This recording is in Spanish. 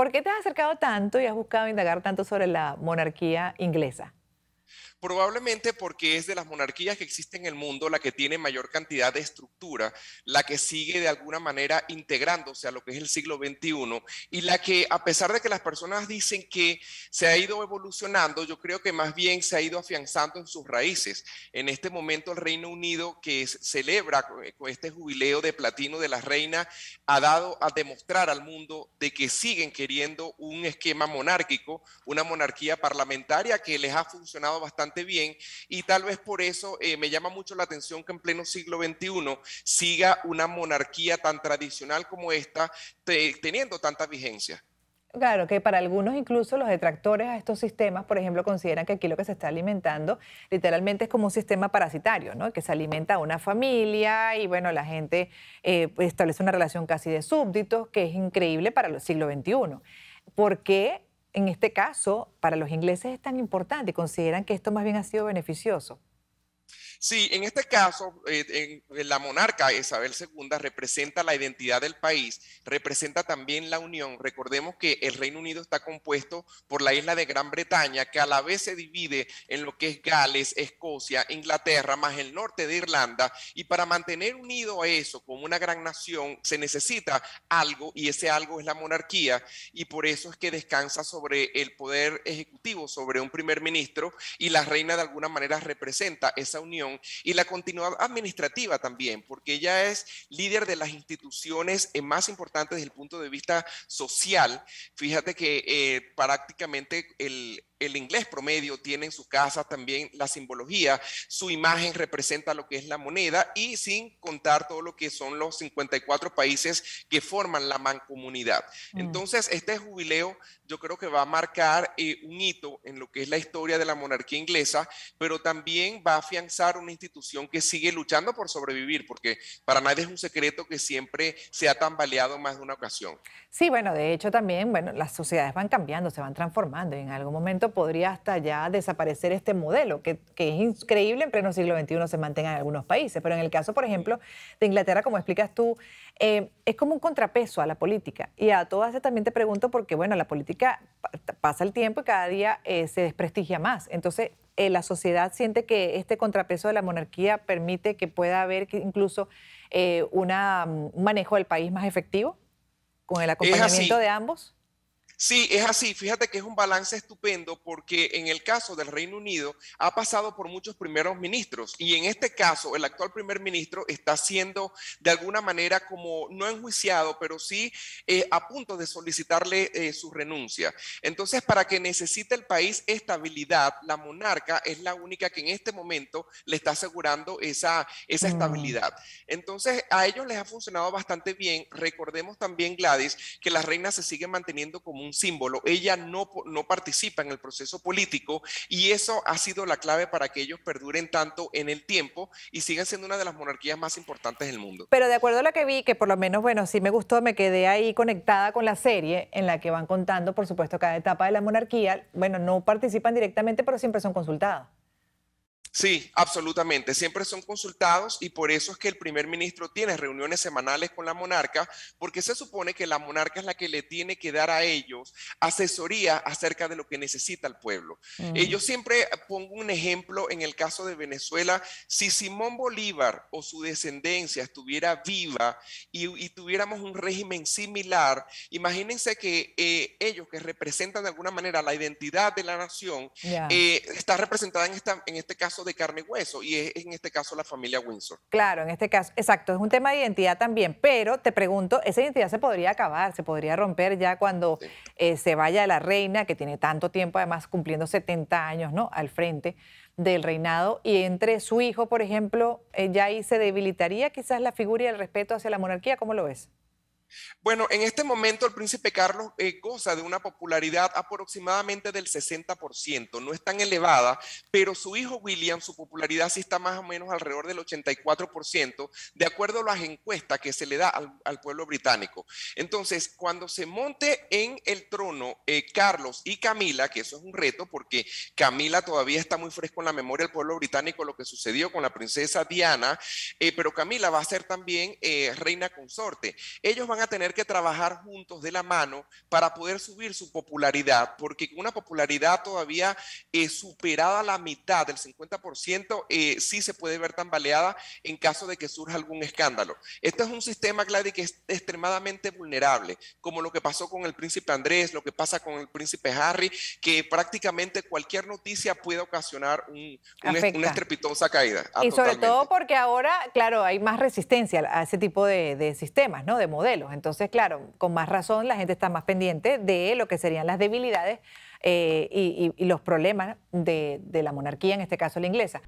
¿Por qué te has acercado tanto y has buscado indagar tanto sobre la monarquía inglesa? Probablemente porque es de las monarquías que existen en el mundo la que tiene mayor cantidad de estructura, la que sigue de alguna manera integrándose a lo que es el siglo XXI y la que a pesar de que las personas dicen que se ha ido evolucionando, yo creo que más bien se ha ido afianzando en sus raíces. En este momento el Reino Unido que celebra eh, este jubileo de platino de la reina ha dado a demostrar al mundo de que siguen queriendo un esquema monárquico, una monarquía parlamentaria que les ha funcionado bastante bien y tal vez por eso eh, me llama mucho la atención que en pleno siglo XXI siga una monarquía tan tradicional como esta teniendo tanta vigencia. Claro, que para algunos incluso los detractores a estos sistemas, por ejemplo, consideran que aquí lo que se está alimentando literalmente es como un sistema parasitario, Que se alimenta a una familia y bueno, la gente eh, pues, establece una relación casi de súbditos, que es increíble para el siglo XXI. ¿Por qué en este caso, para los ingleses es tan importante? ¿Consideran que esto más bien ha sido beneficioso? Sí, en este caso, eh, la monarca Isabel II representa la identidad del país, representa también la unión. Recordemos que el Reino Unido está compuesto por la isla de Gran Bretaña, que a la vez se divide en lo que es Gales, Escocia, Inglaterra, más el norte de Irlanda. Y para mantener unido a eso como una gran nación, se necesita algo y ese algo es la monarquía. Y por eso es que descansa sobre el poder ejecutivo, sobre un primer ministro y la reina de alguna manera representa esa unión y la continuidad administrativa también, porque ella es líder de las instituciones eh, más importantes desde el punto de vista social. Fíjate que eh, prácticamente el, el inglés promedio tiene en su casa también la simbología, su imagen representa lo que es la moneda y sin contar todo lo que son los 54 países que forman la mancomunidad. Mm. Entonces, este jubileo yo creo que va a marcar eh, un hito en lo que es la historia de la monarquía inglesa, pero también va a afianzar una institución que sigue luchando por sobrevivir, porque para nadie es un secreto que siempre se ha tambaleado más de una ocasión. Sí, bueno, de hecho también, bueno, las sociedades van cambiando, se van transformando y en algún momento podría hasta ya desaparecer este modelo, que, es increíble en pleno siglo XXI se mantenga en algunos países. Pero en el caso, por ejemplo, de Inglaterra, como explicas tú, eh, es como un contrapeso a la política. Y a todas también te pregunto porque, bueno, la política pasa el tiempo y cada día eh, se desprestigia más. Entonces, eh, la sociedad siente que este contrapeso de la monarquía permite que pueda haber incluso mm, un manejo del país más efectivo con el acompañamiento de ambos. Sí, es así. Fíjate que es un balance estupendo porque en el caso del Reino Unido ha pasado por muchos primeros ministros y en este caso el actual primer ministro está siendo de alguna manera como no enjuiciado, pero sí eh, a punto de solicitarle eh, su renuncia. Entonces, para que necesite el país estabilidad, la monarca es la única que en este momento le está asegurando esa, esa mm. estabilidad. Entonces, a ellos les ha funcionado bastante bien. Recordemos también, Gladys, que las reinas se siguen manteniendo como un símbolo, ella no, no participa en el proceso político y eso ha sido la clave para que ellos perduren tanto en el tiempo y sigan siendo una de las monarquías más importantes del mundo. Pero de acuerdo a lo que vi, que por lo menos, bueno, sí me gustó, me quedé ahí conectada con la serie en la que van contando, por supuesto, cada etapa de la monarquía. Bueno, no participan directamente, pero siempre son consultados. Sí, absolutamente. Siempre son consultados y por eso es que el primer ministro tiene reuniones semanales con la monarca, porque se supone que la monarca es la que le tiene que dar a ellos asesoría acerca de lo que necesita el pueblo. Mm. yo siempre pongo un ejemplo en el caso de Venezuela. Si Simón Bolívar o su descendencia estuviera viva y, tuviéramos un régimen similar, imagínense que eh, ellos que representan de alguna manera la identidad de la nación, eh, está representada en, esta, en este caso de carne y hueso y es en este caso la familia Windsor. Claro, en este caso, exacto, es un tema de identidad también, pero te pregunto, esa identidad se podría acabar, se podría romper ya cuando eh, se vaya la reina, que tiene tanto tiempo, además cumpliendo 70 años, ¿no? Al frente del reinado y entre su hijo, por ejemplo, eh, ya ahí se debilitaría quizás la figura y el respeto hacia la monarquía, ¿cómo lo ves? Bueno, en este momento el príncipe Carlos eh, goza de una popularidad aproximadamente del 60%, no es tan elevada, pero su hijo William, su popularidad sí está más o menos alrededor del 84%, de acuerdo a las encuestas que se le da al, pueblo británico. Entonces, cuando se monte en el trono eh, Carlos y Camila, que eso es un reto porque Camila todavía está muy fresco en la memoria del pueblo británico lo que sucedió con la princesa Diana, eh, pero Camila va a ser también reina consorte. Ellos van a tener que trabajar juntos de la mano para poder subir su popularidad, porque una popularidad todavía eh, superada la mitad del 50%, eh, sí se puede ver tambaleada en caso de que surja algún escándalo. Este es un sistema, Gladys, que es extremadamente vulnerable, como lo que pasó con el príncipe Andrés, lo que pasa con el príncipe Harry, que prácticamente cualquier noticia puede ocasionar un, una estrepitosa caída. Ah, y sobre todo porque ahora, claro, hay más resistencia a ese tipo de, de sistemas, ¿no? De modelos. Entonces, claro, con más razón la gente está más pendiente de lo que serían las debilidades eh, y, los problemas de la monarquía, en este caso la inglesa.